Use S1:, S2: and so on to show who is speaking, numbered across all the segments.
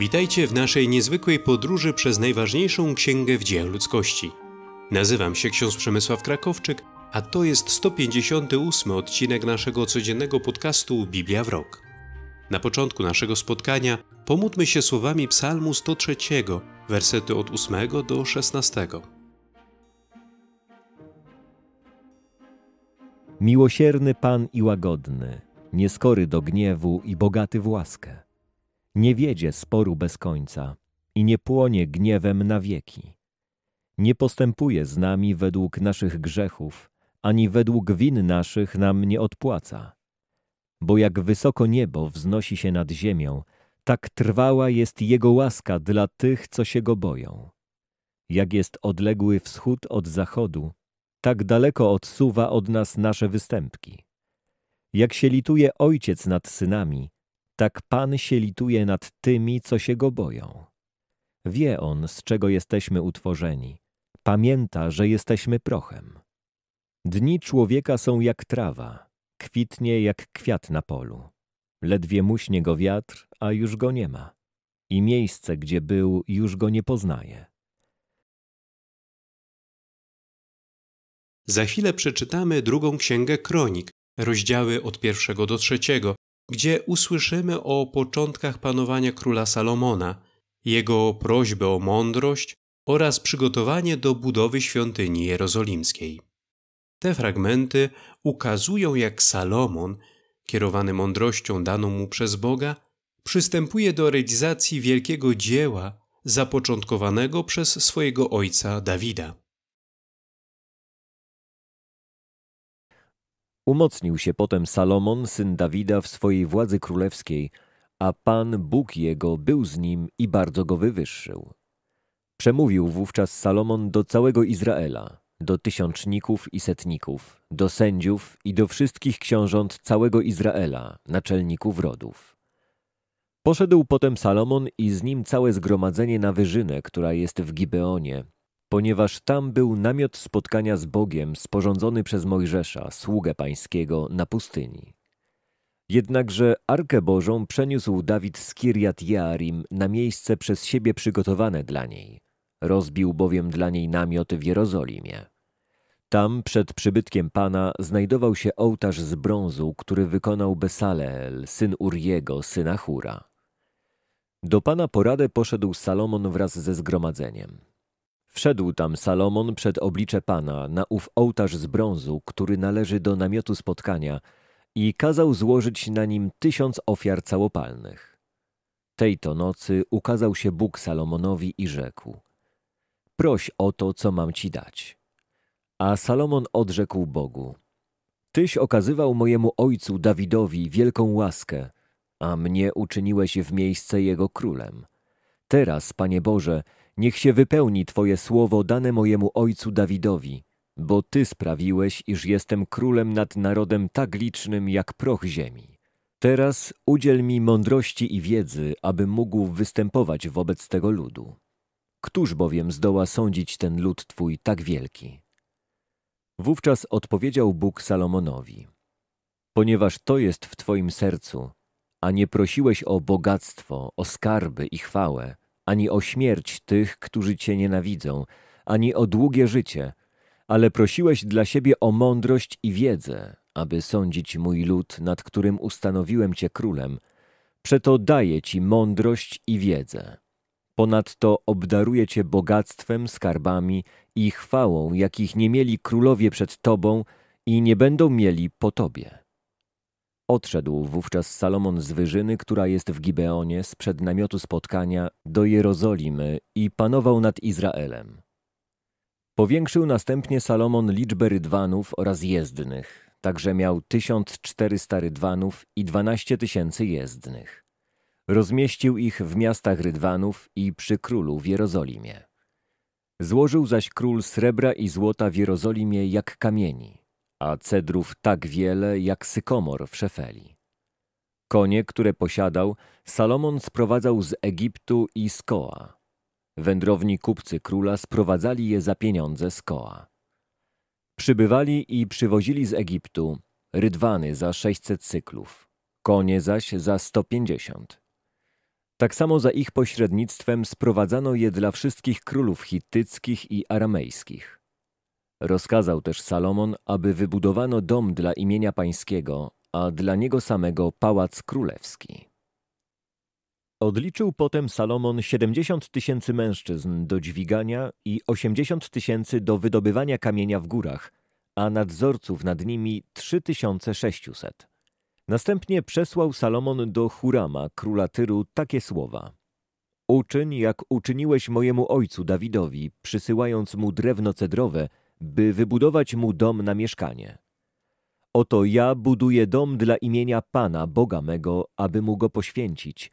S1: Witajcie w naszej niezwykłej podróży przez najważniejszą księgę w dziejach ludzkości. Nazywam się ksiądz Przemysław Krakowczyk, a to jest 158 odcinek naszego codziennego podcastu Biblia w rok. Na początku naszego spotkania pomódlmy się słowami Psalmu 103, wersety od 8 do 16.
S2: Miłosierny Pan i łagodny, nieskory do gniewu i bogaty w łaskę nie wiedzie sporu bez końca i nie płonie gniewem na wieki. Nie postępuje z nami według naszych grzechów, ani według win naszych nam nie odpłaca. Bo jak wysoko niebo wznosi się nad ziemią, tak trwała jest Jego łaska dla tych, co się Go boją. Jak jest odległy wschód od zachodu, tak daleko odsuwa od nas nasze występki. Jak się lituje Ojciec nad synami, tak Pan się lituje nad tymi, co się go boją. Wie on, z czego jesteśmy utworzeni. Pamięta, że jesteśmy prochem. Dni człowieka są jak trawa, kwitnie jak kwiat na polu. Ledwie muśnie go wiatr, a już go nie ma. I miejsce, gdzie był, już go nie poznaje.
S1: Za chwilę przeczytamy drugą księgę kronik, rozdziały od pierwszego do trzeciego, gdzie usłyszymy o początkach panowania króla Salomona, jego prośbę o mądrość oraz przygotowanie do budowy świątyni jerozolimskiej. Te fragmenty ukazują, jak Salomon, kierowany mądrością daną mu przez Boga, przystępuje do realizacji wielkiego dzieła zapoczątkowanego przez swojego ojca Dawida.
S2: Umocnił się potem Salomon, syn Dawida, w swojej władzy królewskiej, a Pan Bóg jego był z nim i bardzo go wywyższył. Przemówił wówczas Salomon do całego Izraela, do tysiączników i setników, do sędziów i do wszystkich książąt całego Izraela, naczelników rodów. Poszedł potem Salomon i z nim całe zgromadzenie na wyżynę, która jest w Gibeonie, ponieważ tam był namiot spotkania z Bogiem sporządzony przez Mojżesza, sługę pańskiego, na pustyni. Jednakże Arkę Bożą przeniósł Dawid z Kirjat Jearim na miejsce przez siebie przygotowane dla niej. Rozbił bowiem dla niej namiot w Jerozolimie. Tam przed przybytkiem Pana znajdował się ołtarz z brązu, który wykonał Besaleel, syn Uriego, syna Hura. Do Pana poradę poszedł Salomon wraz ze zgromadzeniem. Wszedł tam Salomon przed oblicze Pana na ów ołtarz z brązu, który należy do namiotu spotkania i kazał złożyć na nim tysiąc ofiar całopalnych. Tej to nocy ukazał się Bóg Salomonowi i rzekł Proś o to, co mam ci dać. A Salomon odrzekł Bogu Tyś okazywał mojemu ojcu Dawidowi wielką łaskę, a mnie uczyniłeś w miejsce jego królem. Teraz, Panie Boże, Niech się wypełni Twoje słowo dane mojemu ojcu Dawidowi, bo Ty sprawiłeś, iż jestem królem nad narodem tak licznym jak proch ziemi. Teraz udziel mi mądrości i wiedzy, abym mógł występować wobec tego ludu. Któż bowiem zdoła sądzić ten lud Twój tak wielki? Wówczas odpowiedział Bóg Salomonowi. Ponieważ to jest w Twoim sercu, a nie prosiłeś o bogactwo, o skarby i chwałę, ani o śmierć tych, którzy Cię nienawidzą, ani o długie życie, ale prosiłeś dla siebie o mądrość i wiedzę, aby sądzić mój lud, nad którym ustanowiłem Cię królem. Przeto daję Ci mądrość i wiedzę. Ponadto obdaruję Cię bogactwem, skarbami i chwałą, jakich nie mieli królowie przed Tobą i nie będą mieli po Tobie. Odszedł wówczas Salomon z wyżyny, która jest w Gibeonie, sprzed namiotu spotkania, do Jerozolimy i panował nad Izraelem. Powiększył następnie Salomon liczbę rydwanów oraz jezdnych, także miał 1400 rydwanów i 12 tysięcy jezdnych. Rozmieścił ich w miastach rydwanów i przy królu w Jerozolimie. Złożył zaś król srebra i złota w Jerozolimie jak kamieni a cedrów tak wiele jak sykomor w Szefeli. Konie, które posiadał, Salomon sprowadzał z Egiptu i z Koa. Wędrowni kupcy króla sprowadzali je za pieniądze z Koa. Przybywali i przywozili z Egiptu rydwany za 600 cyklów, konie zaś za 150. Tak samo za ich pośrednictwem sprowadzano je dla wszystkich królów hittyckich i aramejskich. Rozkazał też Salomon, aby wybudowano dom dla imienia pańskiego, a dla niego samego pałac królewski. Odliczył potem Salomon 70 tysięcy mężczyzn do dźwigania i 80 tysięcy do wydobywania kamienia w górach, a nadzorców nad nimi 3600. Następnie przesłał Salomon do Hurama, króla Tyru, takie słowa. Uczyń, jak uczyniłeś mojemu ojcu Dawidowi, przysyłając mu drewno cedrowe – by wybudować mu dom na mieszkanie. Oto ja buduję dom dla imienia Pana, Boga mego, aby mu go poświęcić,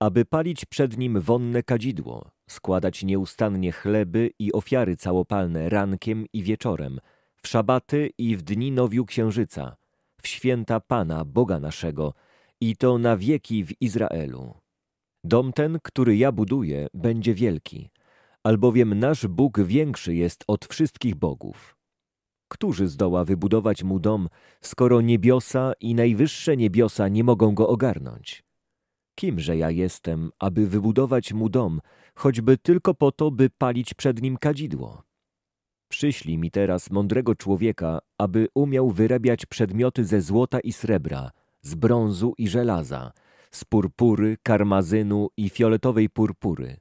S2: aby palić przed nim wonne kadzidło, składać nieustannie chleby i ofiary całopalne rankiem i wieczorem, w szabaty i w dni nowiu księżyca, w święta Pana, Boga naszego, i to na wieki w Izraelu. Dom ten, który ja buduję, będzie wielki, albowiem nasz Bóg większy jest od wszystkich bogów. Którzy zdoła wybudować mu dom, skoro niebiosa i najwyższe niebiosa nie mogą go ogarnąć? Kimże ja jestem, aby wybudować mu dom, choćby tylko po to, by palić przed nim kadzidło? Przyślij mi teraz mądrego człowieka, aby umiał wyrabiać przedmioty ze złota i srebra, z brązu i żelaza, z purpury, karmazynu i fioletowej purpury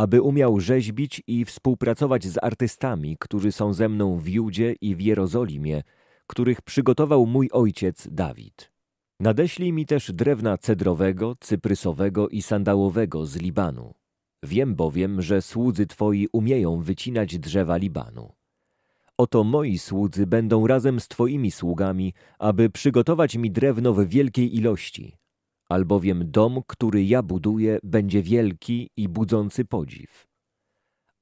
S2: aby umiał rzeźbić i współpracować z artystami, którzy są ze mną w Judzie i w Jerozolimie, których przygotował mój ojciec Dawid. Nadeślij mi też drewna cedrowego, cyprysowego i sandałowego z Libanu. Wiem bowiem, że słudzy Twoi umieją wycinać drzewa Libanu. Oto moi słudzy będą razem z Twoimi sługami, aby przygotować mi drewno w wielkiej ilości, albowiem dom, który ja buduję, będzie wielki i budzący podziw.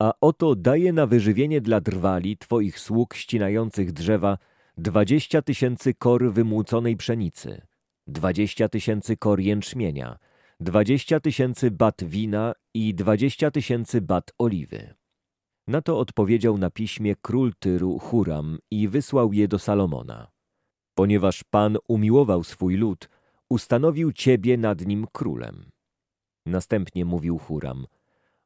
S2: A oto daję na wyżywienie dla drwali Twoich sług ścinających drzewa dwadzieścia tysięcy kor wymłóconej pszenicy, dwadzieścia tysięcy kor jęczmienia, dwadzieścia tysięcy bat wina i dwadzieścia tysięcy bat oliwy. Na to odpowiedział na piśmie król Tyru Huram i wysłał je do Salomona. Ponieważ Pan umiłował swój lud, Ustanowił ciebie nad nim królem. Następnie mówił Huram.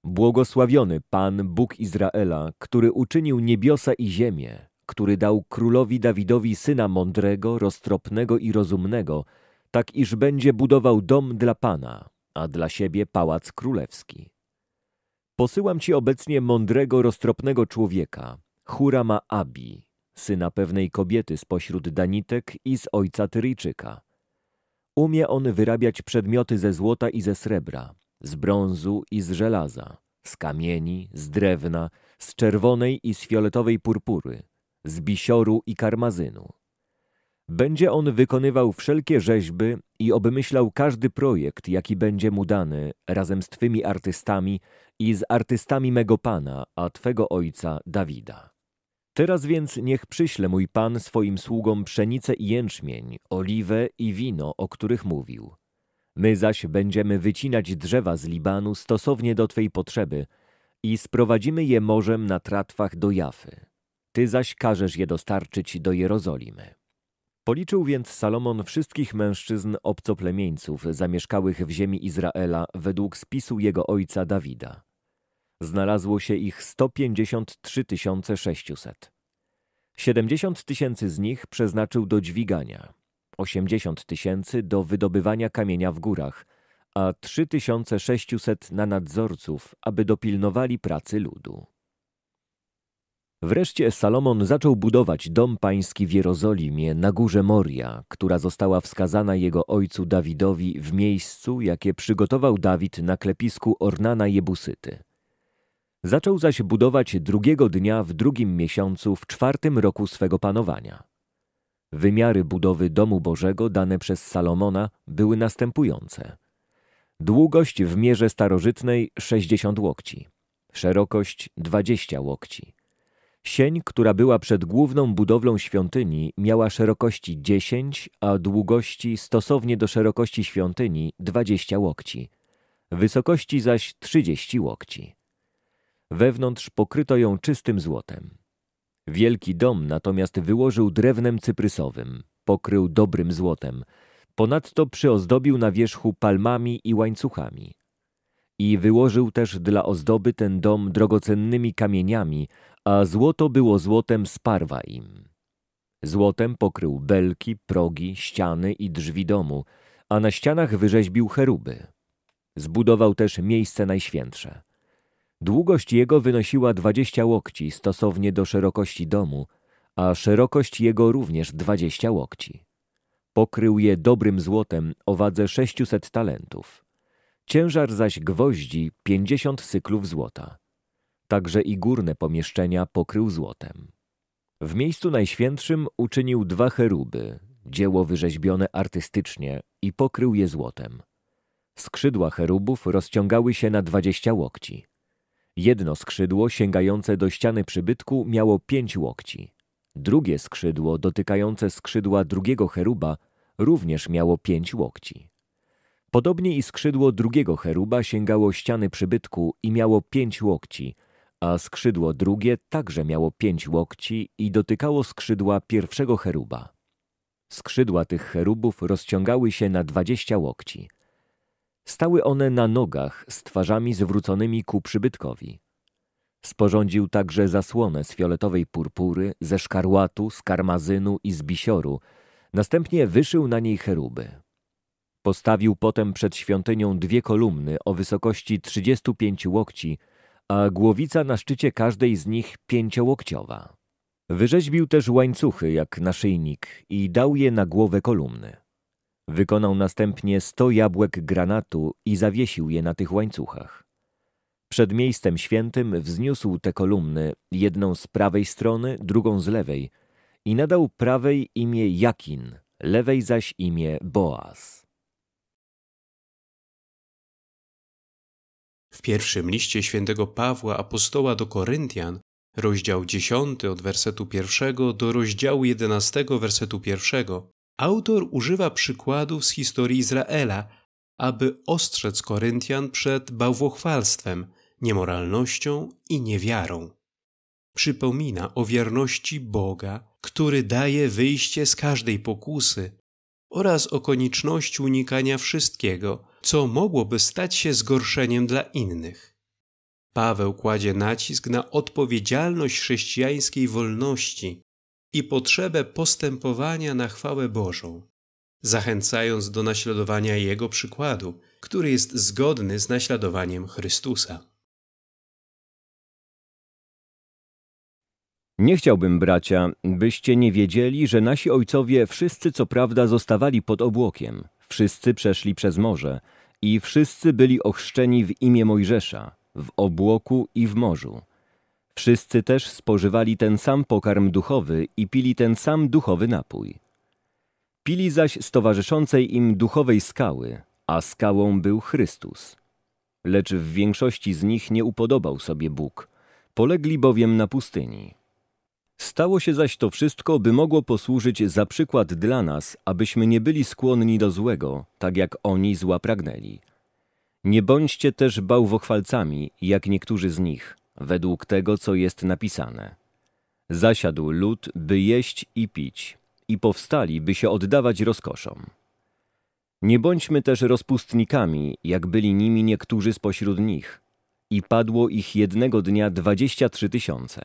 S2: Błogosławiony Pan, Bóg Izraela, który uczynił niebiosa i ziemię, który dał królowi Dawidowi syna mądrego, roztropnego i rozumnego, tak iż będzie budował dom dla Pana, a dla siebie pałac królewski. Posyłam ci obecnie mądrego, roztropnego człowieka, Hurama Abi, syna pewnej kobiety spośród Danitek i z ojca Tyryjczyka. Umie on wyrabiać przedmioty ze złota i ze srebra, z brązu i z żelaza, z kamieni, z drewna, z czerwonej i z fioletowej purpury, z bisioru i karmazynu. Będzie on wykonywał wszelkie rzeźby i obmyślał każdy projekt, jaki będzie mu dany, razem z Twymi artystami i z artystami mego Pana, a Twego Ojca Dawida. Teraz więc niech przyśle mój Pan swoim sługom pszenicę i jęczmień, oliwę i wino, o których mówił. My zaś będziemy wycinać drzewa z Libanu stosownie do Twej potrzeby i sprowadzimy je morzem na tratwach do Jafy. Ty zaś każesz je dostarczyć do Jerozolimy. Policzył więc Salomon wszystkich mężczyzn obcoplemieńców zamieszkałych w ziemi Izraela według spisu jego ojca Dawida znalazło się ich 153 600. 70 tysięcy z nich przeznaczył do dźwigania, 80 tysięcy do wydobywania kamienia w górach, a 3600 na nadzorców, aby dopilnowali pracy ludu. Wreszcie Salomon zaczął budować dom pański w Jerozolimie na górze Moria, która została wskazana jego ojcu Dawidowi w miejscu, jakie przygotował Dawid na klepisku Ornana Jebusyty. Zaczął zaś budować drugiego dnia w drugim miesiącu w czwartym roku swego panowania. Wymiary budowy domu Bożego dane przez Salomona były następujące. Długość w mierze starożytnej 60 łokci, szerokość 20 łokci. Sień, która była przed główną budowlą świątyni, miała szerokości 10, a długości stosownie do szerokości świątyni 20 łokci, wysokości zaś 30 łokci. Wewnątrz pokryto ją czystym złotem. Wielki dom natomiast wyłożył drewnem cyprysowym, pokrył dobrym złotem, ponadto przyozdobił na wierzchu palmami i łańcuchami. I wyłożył też dla ozdoby ten dom drogocennymi kamieniami, a złoto było złotem z parwa im. Złotem pokrył belki, progi, ściany i drzwi domu, a na ścianach wyrzeźbił cheruby. Zbudował też miejsce najświętsze. Długość jego wynosiła dwadzieścia łokci stosownie do szerokości domu, a szerokość jego również dwadzieścia łokci. Pokrył je dobrym złotem o wadze 600 talentów. Ciężar zaś gwoździ 50 cyklów złota. Także i górne pomieszczenia pokrył złotem. W miejscu najświętszym uczynił dwa cheruby, dzieło wyrzeźbione artystycznie i pokrył je złotem. Skrzydła cherubów rozciągały się na dwadzieścia łokci. Jedno skrzydło sięgające do ściany przybytku miało pięć łokci. Drugie skrzydło dotykające skrzydła drugiego cheruba również miało pięć łokci. Podobnie i skrzydło drugiego cheruba sięgało ściany przybytku i miało pięć łokci, a skrzydło drugie także miało pięć łokci i dotykało skrzydła pierwszego cheruba. Skrzydła tych cherubów rozciągały się na dwadzieścia łokci. Stały one na nogach z twarzami zwróconymi ku przybytkowi. Sporządził także zasłonę z fioletowej purpury, ze szkarłatu, z karmazynu i z bisioru. Następnie wyszył na niej cheruby. Postawił potem przed świątynią dwie kolumny o wysokości 35 łokci, a głowica na szczycie każdej z nich pięciołokciowa. Wyrzeźbił też łańcuchy jak naszyjnik i dał je na głowę kolumny. Wykonał następnie sto jabłek granatu i zawiesił je na tych łańcuchach. Przed miejscem świętym wzniósł te kolumny, jedną z prawej strony, drugą z lewej i nadał prawej imię Jakin, lewej zaś imię Boaz.
S1: W pierwszym liście świętego Pawła apostoła do Koryntian, rozdział 10 od wersetu 1 do rozdziału 11 wersetu 1 autor używa przykładów z historii Izraela, aby ostrzec Koryntian przed bałwochwalstwem, niemoralnością i niewiarą. Przypomina o wierności Boga, który daje wyjście z każdej pokusy oraz o konieczności unikania wszystkiego, co mogłoby stać się zgorszeniem dla innych. Paweł kładzie nacisk na odpowiedzialność chrześcijańskiej wolności, i potrzebę postępowania na chwałę Bożą, zachęcając do naśladowania Jego przykładu, który jest zgodny z naśladowaniem Chrystusa.
S2: Nie chciałbym, bracia, byście nie wiedzieli, że nasi ojcowie wszyscy co prawda zostawali pod obłokiem, wszyscy przeszli przez morze i wszyscy byli ochrzczeni w imię Mojżesza, w obłoku i w morzu. Wszyscy też spożywali ten sam pokarm duchowy i pili ten sam duchowy napój. Pili zaś z towarzyszącej im duchowej skały, a skałą był Chrystus. Lecz w większości z nich nie upodobał sobie Bóg, polegli bowiem na pustyni. Stało się zaś to wszystko, by mogło posłużyć za przykład dla nas, abyśmy nie byli skłonni do złego, tak jak oni zła pragnęli. Nie bądźcie też bałwochwalcami, jak niektórzy z nich – według tego, co jest napisane. Zasiadł lud, by jeść i pić, i powstali, by się oddawać rozkoszom. Nie bądźmy też rozpustnikami, jak byli nimi niektórzy spośród nich, i padło ich jednego dnia dwadzieścia trzy tysiące.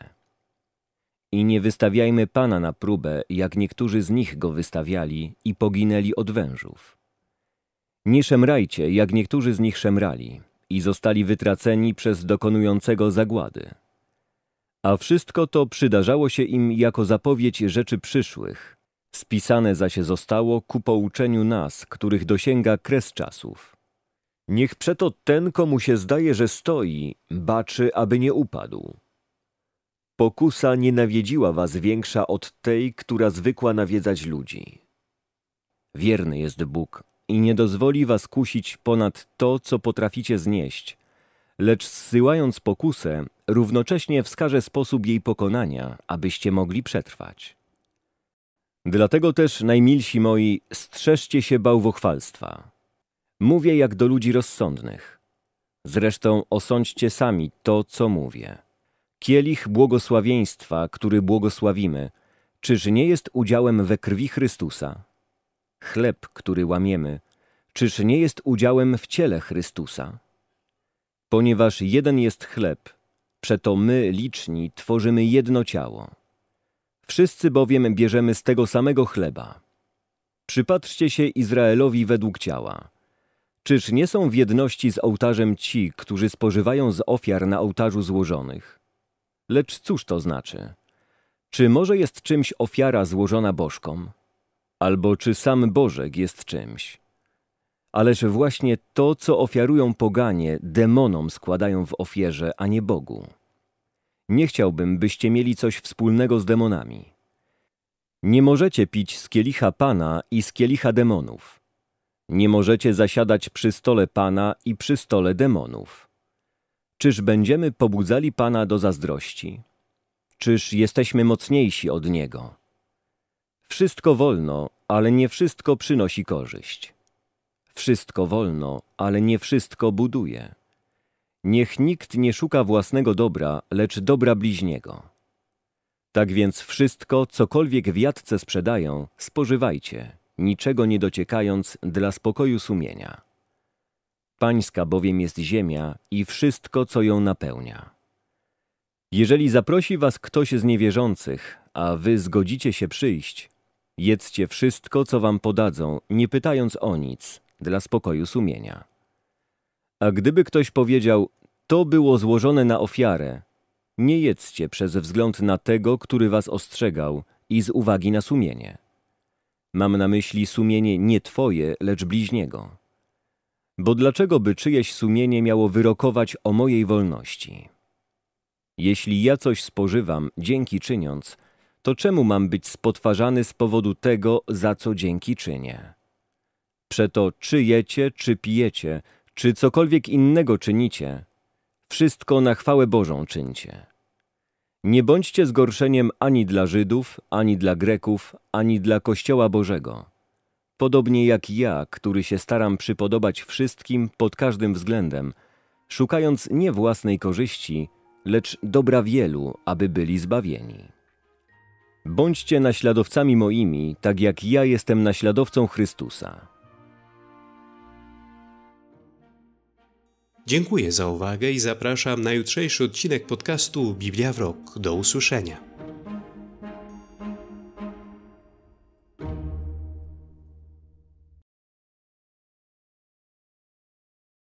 S2: I nie wystawiajmy Pana na próbę, jak niektórzy z nich go wystawiali i poginęli od wężów. Nie szemrajcie, jak niektórzy z nich szemrali i zostali wytraceni przez dokonującego zagłady. A wszystko to przydarzało się im jako zapowiedź rzeczy przyszłych, spisane zaś zostało ku pouczeniu nas, których dosięga kres czasów. Niech przeto ten, komu się zdaje, że stoi, baczy, aby nie upadł. Pokusa nie nawiedziła was większa od tej, która zwykła nawiedzać ludzi. Wierny jest Bóg, i nie dozwoli was kusić ponad to, co potraficie znieść, lecz zsyłając pokusę, równocześnie wskaże sposób jej pokonania, abyście mogli przetrwać. Dlatego też, najmilsi moi, strzeżcie się bałwochwalstwa. Mówię jak do ludzi rozsądnych. Zresztą osądźcie sami to, co mówię. Kielich błogosławieństwa, który błogosławimy, czyż nie jest udziałem we krwi Chrystusa? chleb, który łamiemy, czyż nie jest udziałem w ciele Chrystusa? Ponieważ jeden jest chleb, przeto my, liczni, tworzymy jedno ciało. Wszyscy bowiem bierzemy z tego samego chleba. Przypatrzcie się Izraelowi według ciała. Czyż nie są w jedności z ołtarzem ci, którzy spożywają z ofiar na ołtarzu złożonych? Lecz cóż to znaczy? Czy może jest czymś ofiara złożona bożkom? albo czy sam Bożek jest czymś. Ależ właśnie to, co ofiarują poganie, demonom składają w ofierze, a nie Bogu. Nie chciałbym, byście mieli coś wspólnego z demonami. Nie możecie pić z kielicha Pana i z kielicha demonów. Nie możecie zasiadać przy stole Pana i przy stole demonów. Czyż będziemy pobudzali Pana do zazdrości? Czyż jesteśmy mocniejsi od Niego? Wszystko wolno, ale nie wszystko przynosi korzyść. Wszystko wolno, ale nie wszystko buduje. Niech nikt nie szuka własnego dobra, lecz dobra bliźniego. Tak więc wszystko, cokolwiek w jadce sprzedają, spożywajcie, niczego nie dociekając dla spokoju sumienia. Pańska bowiem jest ziemia i wszystko, co ją napełnia. Jeżeli zaprosi was ktoś z niewierzących, a wy zgodzicie się przyjść, Jedzcie wszystko, co wam podadzą, nie pytając o nic, dla spokoju sumienia. A gdyby ktoś powiedział, to było złożone na ofiarę, nie jedzcie przez wzgląd na tego, który was ostrzegał i z uwagi na sumienie. Mam na myśli sumienie nie twoje, lecz bliźniego. Bo dlaczego by czyjeś sumienie miało wyrokować o mojej wolności? Jeśli ja coś spożywam, dzięki czyniąc, to czemu mam być spotwarzany z powodu tego, za co dzięki czynię? Przeto czy jecie, czy pijecie, czy cokolwiek innego czynicie, wszystko na chwałę Bożą czyńcie. Nie bądźcie zgorszeniem ani dla Żydów, ani dla Greków, ani dla Kościoła Bożego. Podobnie jak ja, który się staram przypodobać wszystkim pod każdym względem, szukając nie własnej korzyści, lecz dobra wielu, aby byli zbawieni. Bądźcie naśladowcami moimi, tak jak ja jestem naśladowcą Chrystusa.
S1: Dziękuję za uwagę i zapraszam na jutrzejszy odcinek podcastu Biblia w Rok. Do usłyszenia.